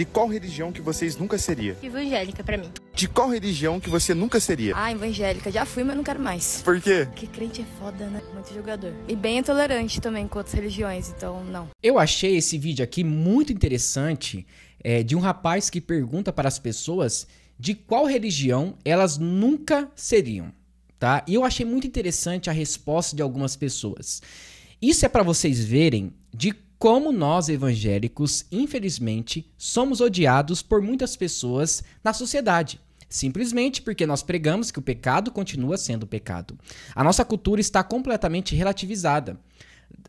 De qual religião que vocês nunca seria? Evangélica para mim. De qual religião que você nunca seria? Ah, evangélica. Já fui, mas não quero mais. Por quê? Porque crente é foda, né? Muito jogador. E bem intolerante tolerante também com outras religiões, então não. Eu achei esse vídeo aqui muito interessante é, de um rapaz que pergunta para as pessoas de qual religião elas nunca seriam, tá? E eu achei muito interessante a resposta de algumas pessoas. Isso é para vocês verem de como nós evangélicos, infelizmente, somos odiados por muitas pessoas na sociedade. Simplesmente porque nós pregamos que o pecado continua sendo pecado. A nossa cultura está completamente relativizada.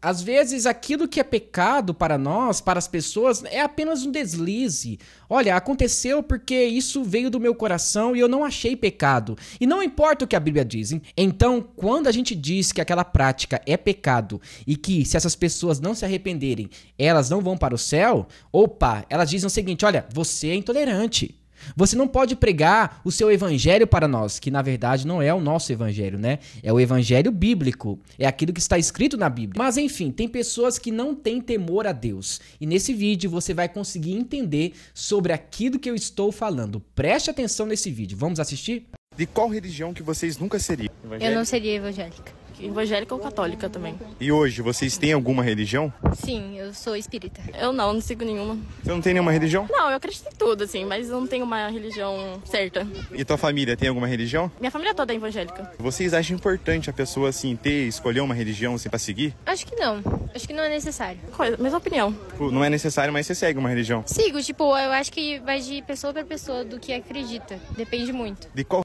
Às vezes, aquilo que é pecado para nós, para as pessoas, é apenas um deslize. Olha, aconteceu porque isso veio do meu coração e eu não achei pecado. E não importa o que a Bíblia diz. Então, quando a gente diz que aquela prática é pecado e que se essas pessoas não se arrependerem, elas não vão para o céu, opa, elas dizem o seguinte: olha, você é intolerante. Você não pode pregar o seu evangelho para nós, que na verdade não é o nosso evangelho, né? É o evangelho bíblico, é aquilo que está escrito na Bíblia. Mas enfim, tem pessoas que não têm temor a Deus. E nesse vídeo você vai conseguir entender sobre aquilo que eu estou falando. Preste atenção nesse vídeo. Vamos assistir? De qual religião que vocês nunca seriam? Evangélica? Eu não seria evangélica evangélica ou católica também. E hoje, vocês têm alguma religião? Sim, eu sou espírita. Eu não, não sigo nenhuma. Você não tem nenhuma religião? Não, eu acredito em tudo, assim, mas não tenho uma religião certa. E tua família tem alguma religião? Minha família toda é evangélica. Vocês acham importante a pessoa, assim, ter, escolher uma religião, assim, pra seguir? Acho que não. Acho que não é necessário. Coisa, é? mesma opinião. Tipo, não é necessário, mas você segue uma religião? Sigo, tipo, eu acho que vai de pessoa pra pessoa, do que acredita. Depende muito. De qual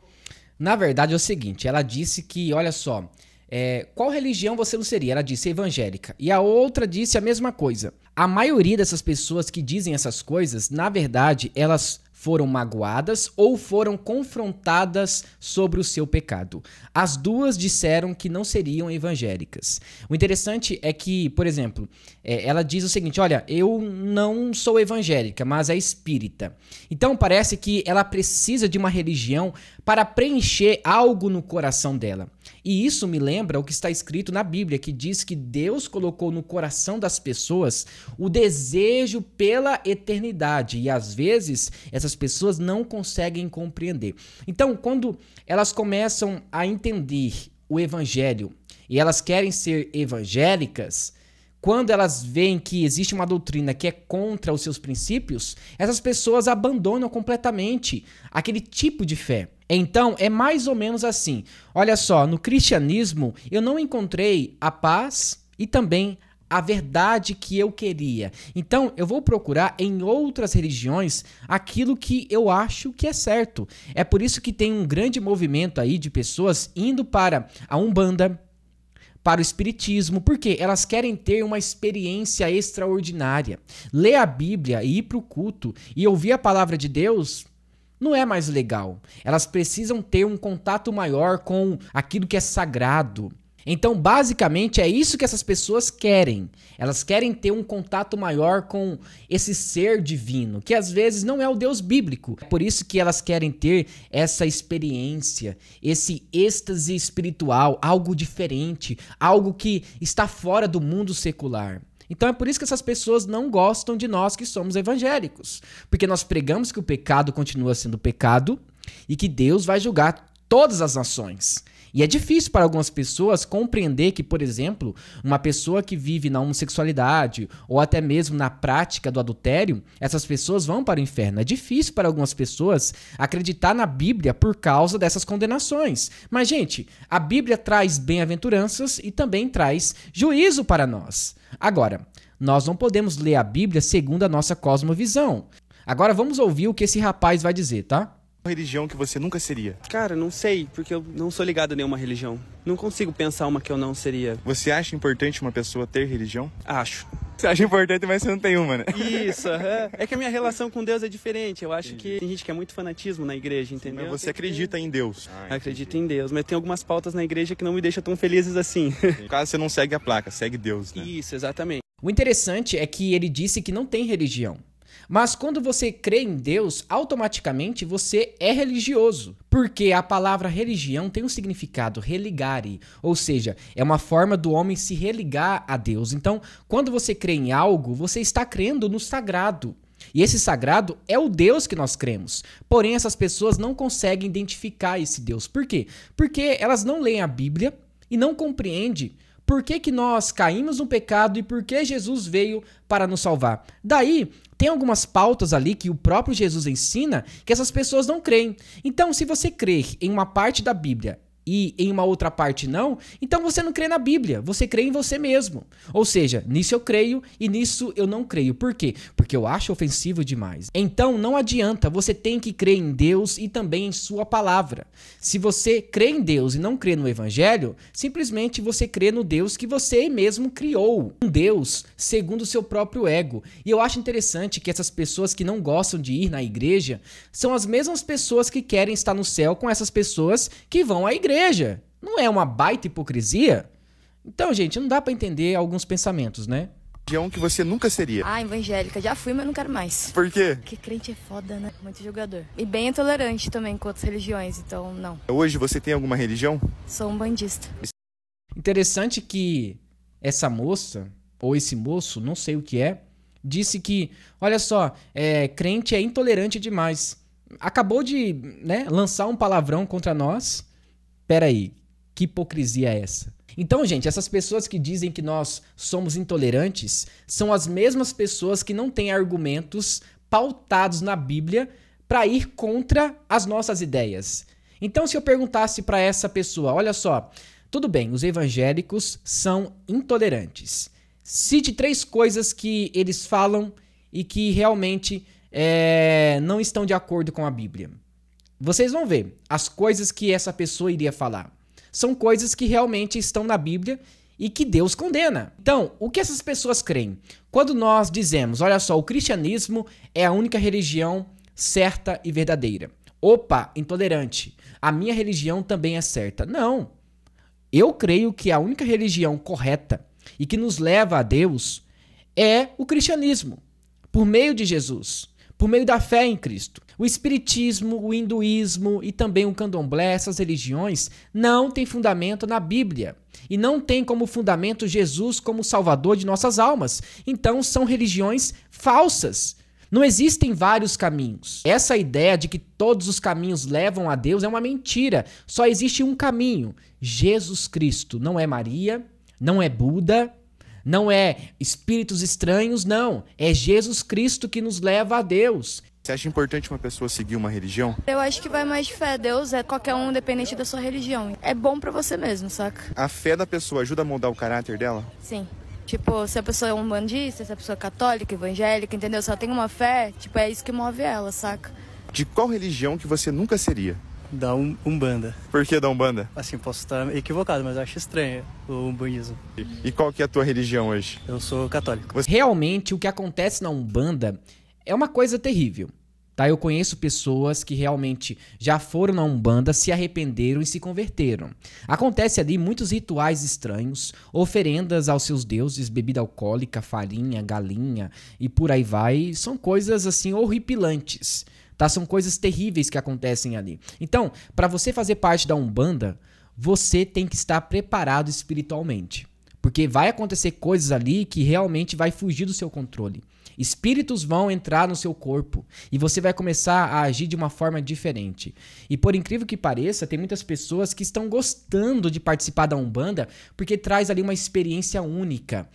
na verdade é o seguinte, ela disse que, olha só, é, qual religião você não seria? Ela disse evangélica. E a outra disse a mesma coisa. A maioria dessas pessoas que dizem essas coisas, na verdade, elas foram magoadas ou foram confrontadas sobre o seu pecado. As duas disseram que não seriam evangélicas. O interessante é que, por exemplo, é, ela diz o seguinte: olha, eu não sou evangélica, mas é espírita. Então parece que ela precisa de uma religião para preencher algo no coração dela. E isso me lembra o que está escrito na Bíblia, que diz que Deus colocou no coração das pessoas o desejo pela eternidade. E às vezes essas pessoas não conseguem compreender. Então, quando elas começam a entender o evangelho e elas querem ser evangélicas, quando elas veem que existe uma doutrina que é contra os seus princípios, essas pessoas abandonam completamente aquele tipo de fé. Então, é mais ou menos assim. Olha só, no cristianismo eu não encontrei a paz e também a verdade que eu queria. Então, eu vou procurar em outras religiões aquilo que eu acho que é certo. É por isso que tem um grande movimento aí de pessoas indo para a Umbanda, para o espiritismo, porque elas querem ter uma experiência extraordinária. Ler a Bíblia e ir para o culto e ouvir a palavra de Deus não é mais legal. Elas precisam ter um contato maior com aquilo que é sagrado. Então, basicamente, é isso que essas pessoas querem. Elas querem ter um contato maior com esse ser divino, que às vezes não é o Deus bíblico. É por isso que elas querem ter essa experiência, esse êxtase espiritual, algo diferente, algo que está fora do mundo secular. Então é por isso que essas pessoas não gostam de nós que somos evangélicos. Porque nós pregamos que o pecado continua sendo pecado e que Deus vai julgar todas as nações. E é difícil para algumas pessoas compreender que, por exemplo, uma pessoa que vive na homossexualidade ou até mesmo na prática do adultério, essas pessoas vão para o inferno. É difícil para algumas pessoas acreditar na Bíblia por causa dessas condenações. Mas, gente, a Bíblia traz bem-aventuranças e também traz juízo para nós. Agora, nós não podemos ler a Bíblia segundo a nossa cosmovisão. Agora vamos ouvir o que esse rapaz vai dizer, tá? religião que você nunca seria? Cara, não sei, porque eu não sou ligado a nenhuma religião. Não consigo pensar uma que eu não seria. Você acha importante uma pessoa ter religião? Acho. Você acha importante, mas você não tem uma, né? Isso, é que a minha relação com Deus é diferente. Eu acho entendi. que tem gente que é muito fanatismo na igreja, entendeu? mas você acredita em Deus. Ah, Acredito em Deus, mas tem algumas pautas na igreja que não me deixam tão felizes assim. No caso, você não segue a placa, segue Deus, né? Isso, exatamente. O interessante é que ele disse que não tem religião. Mas quando você crê em Deus, automaticamente você é religioso. Porque a palavra religião tem um significado, religare, ou seja, é uma forma do homem se religar a Deus. Então, quando você crê em algo, você está crendo no sagrado. E esse sagrado é o Deus que nós cremos. Porém, essas pessoas não conseguem identificar esse Deus. Por quê? Porque elas não leem a Bíblia e não compreendem por que, que nós caímos no pecado e por que Jesus veio para nos salvar. Daí, tem algumas pautas ali que o próprio Jesus ensina que essas pessoas não creem. Então, se você crer em uma parte da Bíblia e em uma outra parte não, então você não crê na Bíblia, você crê em você mesmo. Ou seja, nisso eu creio e nisso eu não creio. Por quê? Porque eu acho ofensivo demais. Então não adianta, você tem que crer em Deus e também em sua palavra. Se você crê em Deus e não crê no evangelho, simplesmente você crê no Deus que você mesmo criou, um Deus segundo o seu próprio ego. E eu acho interessante que essas pessoas que não gostam de ir na igreja são as mesmas pessoas que querem estar no céu com essas pessoas que vão à igreja igreja. Não é uma baita hipocrisia? Então, gente, não dá para entender alguns pensamentos, né? religião que você nunca seria? Ah, evangélica. Já fui, mas não quero mais. Por quê? Porque crente é foda, né? Muito jogador. E bem intolerante também com outras religiões, então não. Hoje você tem alguma religião? Sou um bandista. Interessante que essa moça, ou esse moço, não sei o que é, disse que, olha só, é, crente é intolerante demais. Acabou de né, lançar um palavrão contra nós peraí, que hipocrisia é essa? Então, gente, essas pessoas que dizem que nós somos intolerantes são as mesmas pessoas que não têm argumentos pautados na Bíblia para ir contra as nossas ideias. Então, se eu perguntasse para essa pessoa, olha só, tudo bem, os evangélicos são intolerantes. Cite três coisas que eles falam e que realmente é, não estão de acordo com a Bíblia. Vocês vão ver as coisas que essa pessoa iria falar. São coisas que realmente estão na Bíblia e que Deus condena. Então, o que essas pessoas creem? Quando nós dizemos, olha só, o cristianismo é a única religião certa e verdadeira. Opa, intolerante. A minha religião também é certa. Não. Eu creio que a única religião correta e que nos leva a Deus é o cristianismo, por meio de Jesus por meio da fé em Cristo. O espiritismo, o hinduísmo e também o candomblé, essas religiões, não têm fundamento na Bíblia e não têm como fundamento Jesus como salvador de nossas almas. Então são religiões falsas. Não existem vários caminhos. Essa ideia de que todos os caminhos levam a Deus é uma mentira. Só existe um caminho: Jesus Cristo. Não é Maria, não é Buda, não é espíritos estranhos, não. É Jesus Cristo que nos leva a Deus. Você acha importante uma pessoa seguir uma religião? Eu acho que vai mais de fé Deus, é qualquer um, independente da sua religião. É bom para você mesmo, saca? A fé da pessoa ajuda a moldar o caráter dela? Sim. Tipo, se a pessoa é um bandista, se a pessoa é católica, evangélica, entendeu? Se ela tem uma fé, tipo, é isso que move ela, saca? De qual religião que você nunca seria? da um, Umbanda. Por que da Umbanda? Assim, posso estar equivocado, mas eu acho estranho o umbandismo. E, e qual que é a tua religião hoje? Eu sou católico. Você... Realmente, o que acontece na Umbanda é uma coisa terrível. Tá, eu conheço pessoas que realmente já foram na Umbanda, se arrependeram e se converteram. Acontece ali muitos rituais estranhos, oferendas aos seus deuses, bebida alcoólica, farinha, galinha e por aí vai. São coisas assim horripilantes tá? São coisas terríveis que acontecem ali. Então, para você fazer parte da Umbanda, você tem que estar preparado espiritualmente, porque vai acontecer coisas ali que realmente vai fugir do seu controle. Espíritos vão entrar no seu corpo e você vai começar a agir de uma forma diferente. E por incrível que pareça, tem muitas pessoas que estão gostando de participar da Umbanda porque traz ali uma experiência única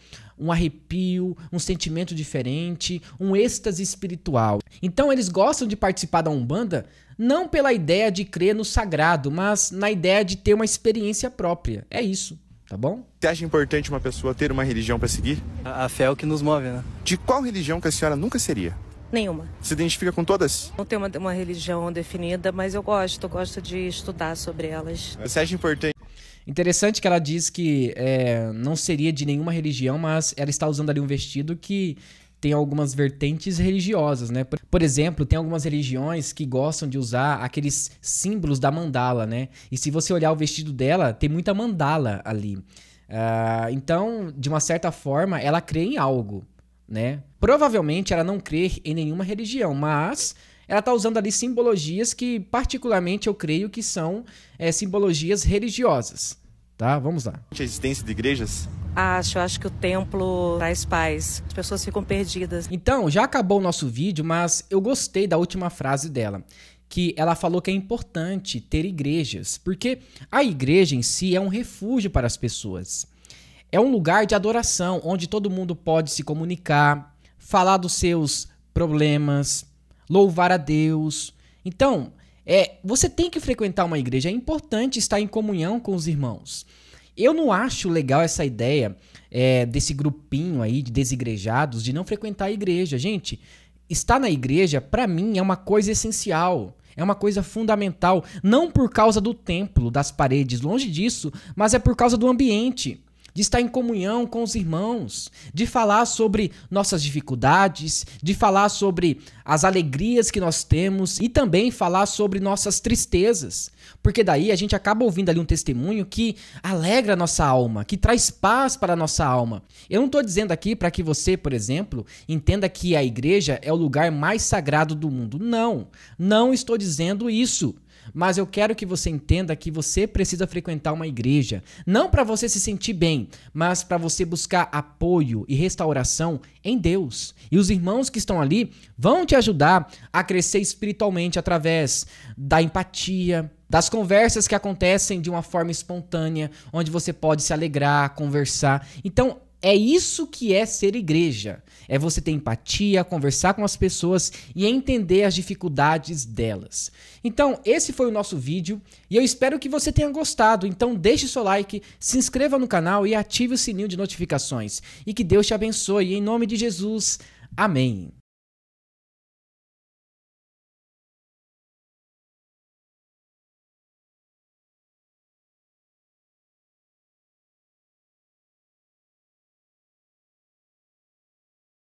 um arrepio, um sentimento diferente, um êxtase espiritual. Então eles gostam de participar da Umbanda não pela ideia de crer no sagrado, mas na ideia de ter uma experiência própria. É isso, tá bom? Você acha importante uma pessoa ter uma religião para seguir? A, a fé é o que nos move, né? De qual religião que a senhora nunca seria? Nenhuma. Se identifica com todas? Não tenho uma, uma religião definida, mas eu gosto, eu gosto de estudar sobre elas. Você acha importante Interessante que ela diz que é, não seria de nenhuma religião, mas ela está usando ali um vestido que tem algumas vertentes religiosas, né? Por exemplo, tem algumas religiões que gostam de usar aqueles símbolos da mandala, né? E se você olhar o vestido dela, tem muita mandala ali. Uh, então, de uma certa forma, ela crê em algo, né? Provavelmente ela não crê em nenhuma religião, mas ela está usando ali simbologias que, particularmente, eu creio que são é, simbologias religiosas. Tá? Vamos lá. A existência de igrejas Acho, acho que o templo traz paz. As pessoas ficam perdidas. Então, já acabou o nosso vídeo, mas eu gostei da última frase dela. Que ela falou que é importante ter igrejas, porque a igreja em si é um refúgio para as pessoas. É um lugar de adoração onde todo mundo pode se comunicar, falar dos seus problemas, louvar a Deus. Então, é, você tem que frequentar uma igreja, é importante estar em comunhão com os irmãos. Eu não acho legal essa ideia é, desse grupinho aí de desigrejados de não frequentar a igreja. Gente, estar na igreja, para mim, é uma coisa essencial. É uma coisa fundamental, não por causa do templo, das paredes, longe disso, mas é por causa do ambiente de estar em comunhão com os irmãos, de falar sobre nossas dificuldades, de falar sobre as alegrias que nós temos e também falar sobre nossas tristezas. Porque daí a gente acaba ouvindo ali um testemunho que alegra a nossa alma, que traz paz para a nossa alma. Eu não estou dizendo aqui para que você, por exemplo, entenda que a igreja é o lugar mais sagrado do mundo. Não, não estou dizendo isso. Mas eu quero que você entenda que você precisa frequentar uma igreja, não para você se sentir bem, mas para você buscar apoio e restauração em Deus. E os irmãos que estão ali vão te ajudar a crescer espiritualmente através da empatia, das conversas que acontecem de uma forma espontânea, onde você pode se alegrar, conversar. Então, é isso que é ser igreja. É você ter empatia, conversar com as pessoas e entender as dificuldades delas. Então, esse foi o nosso vídeo e eu espero que você tenha gostado. Então, deixe seu like, se inscreva no canal e ative o sininho de notificações. E que Deus te abençoe. Em nome de Jesus. Amém.